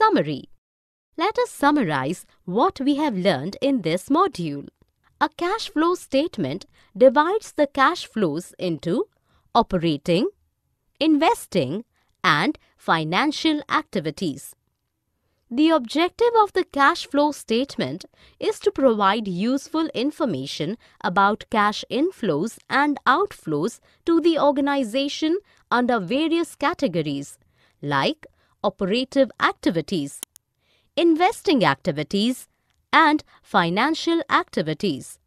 Summary Let us summarize what we have learned in this module. A cash flow statement divides the cash flows into operating, investing, and financial activities. The objective of the cash flow statement is to provide useful information about cash inflows and outflows to the organization under various categories like operative activities, investing activities and financial activities.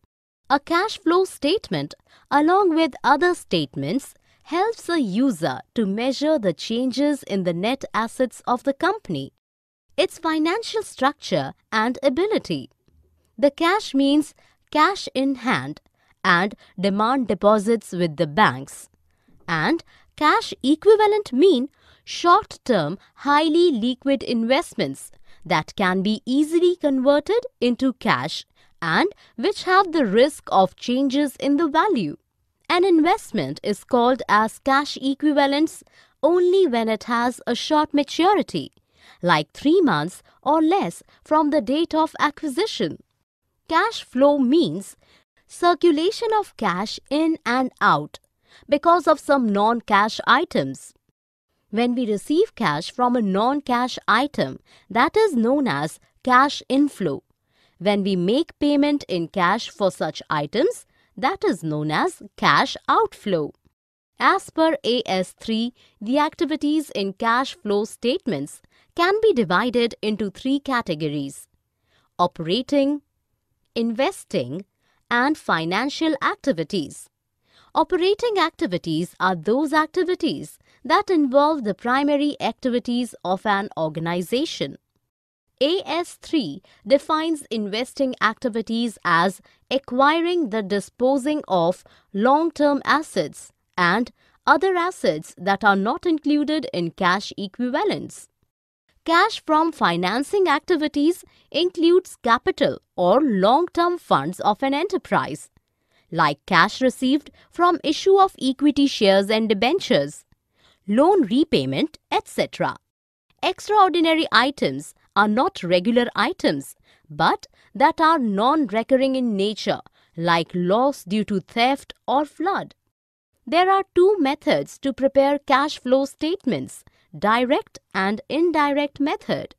A cash flow statement along with other statements helps a user to measure the changes in the net assets of the company, its financial structure and ability. The cash means cash in hand and demand deposits with the banks and cash equivalent mean short-term, highly liquid investments that can be easily converted into cash and which have the risk of changes in the value. An investment is called as cash equivalents only when it has a short maturity, like 3 months or less from the date of acquisition. Cash flow means circulation of cash in and out because of some non-cash items when we receive cash from a non-cash item that is known as cash inflow. When we make payment in cash for such items that is known as cash outflow. As per AS3, the activities in cash flow statements can be divided into three categories. Operating, investing and financial activities. Operating activities are those activities that involve the primary activities of an organization. AS3 defines investing activities as acquiring the disposing of long-term assets and other assets that are not included in cash equivalents. Cash from financing activities includes capital or long-term funds of an enterprise, like cash received from issue of equity shares and debentures loan repayment, etc. Extraordinary items are not regular items but that are non-recurring in nature like loss due to theft or flood. There are two methods to prepare cash flow statements, direct and indirect method.